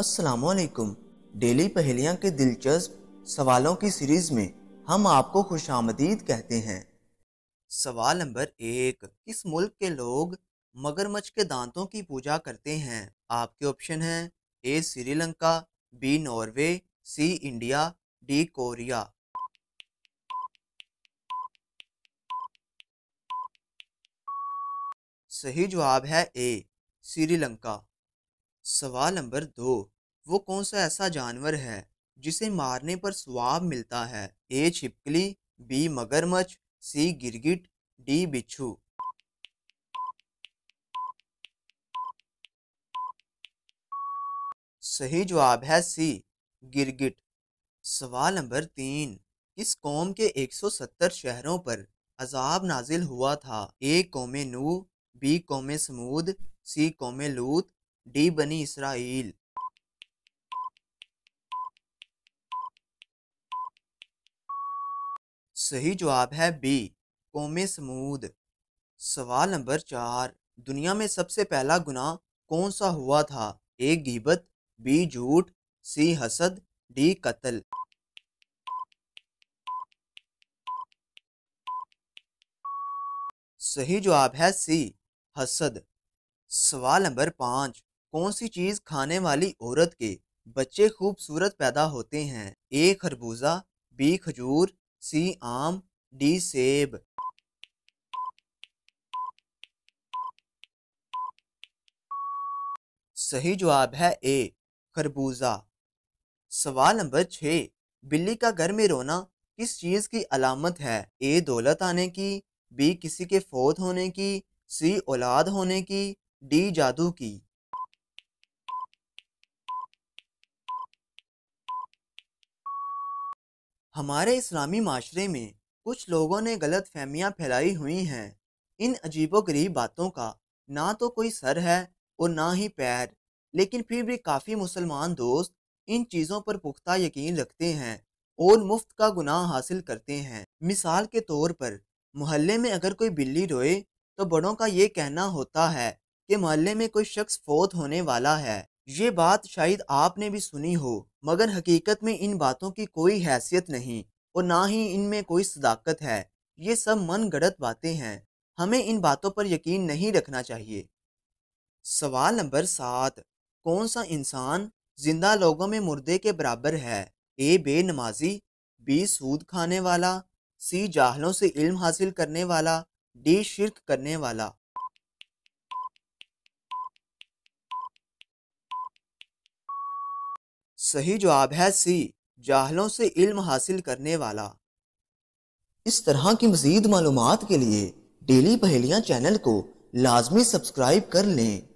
असलकुम डेली पहेलियाँ के दिलचस्प सवालों की सीरीज में हम आपको खुश आमदीद कहते हैं सवाल नंबर एक किस मुल्क के लोग मगरमच्छ के दांतों की पूजा करते हैं आपके ऑप्शन हैं A Sri Lanka B Norway C India D Korea सही जवाब है ए श्रीलंका सवाल नंबर दो वो कौन सा ऐसा जानवर है जिसे मारने पर स्वाब मिलता है ए छिपकली बी मगरमच्छ सी गिरगिट डी बिच्छू सही जवाब है सी गिरगिट सवाल नंबर तीन किस कौम के 170 शहरों पर अजाब नाजिल हुआ था ए कौम नू बी कौम समूद सी कौम लूत डी बनी इसराइल सही जवाब है बी कौम समूद सवाल नंबर चार दुनिया में सबसे पहला गुना कौन सा हुआ था ए गिबत बी झूठ सी हसद डी कत्ल सही जवाब है सी हसद सवाल नंबर पाँच कौन सी चीज खाने वाली औरत के बच्चे खूबसूरत पैदा होते हैं ए खरबूजा बी खजूर सी आम डी सेब सही जवाब है ए खरबूजा सवाल नंबर छ बिल्ली का घर में रोना किस चीज़ की अलामत है ए दौलत आने की बी किसी के फौत होने की सी औलाद होने की डी जादू की हमारे इस्लामी माशरे में कुछ लोगों ने गलत फहमियाँ फैलाई हुई हैं इन अजीबो गरीब बातों का ना तो कोई सर है और ना ही पैर लेकिन फिर भी काफ़ी मुसलमान दोस्त इन चीज़ों पर पुख्ता यकीन रखते हैं और मुफ्त का गुनाह हासिल करते हैं मिसाल के तौर पर मोहल्ले में अगर कोई बिल्ली रोए तो बड़ों का ये कहना होता है कि मोहल्ले में कोई शख्स फौत होने वाला है ये बात शायद आपने भी सुनी हो मगर हकीकत में इन बातों की कोई हैसियत नहीं और ना ही इनमें कोई सदाकत है ये सब मन गढ़त बातें हैं हमें इन बातों पर यकीन नहीं रखना चाहिए सवाल नंबर सात कौन सा इंसान जिंदा लोगों में मुर्दे के बराबर है ए बेनमाजी बी सूद खाने वाला सी जाहलों से इल्म हासिल करने वाला डी शिरक करने वाला सही जवाब है सी जाहलों से इल्म हासिल करने वाला इस तरह की मजीद मालूम के लिए डेली पहेलियां चैनल को लाजमी सब्सक्राइब कर लें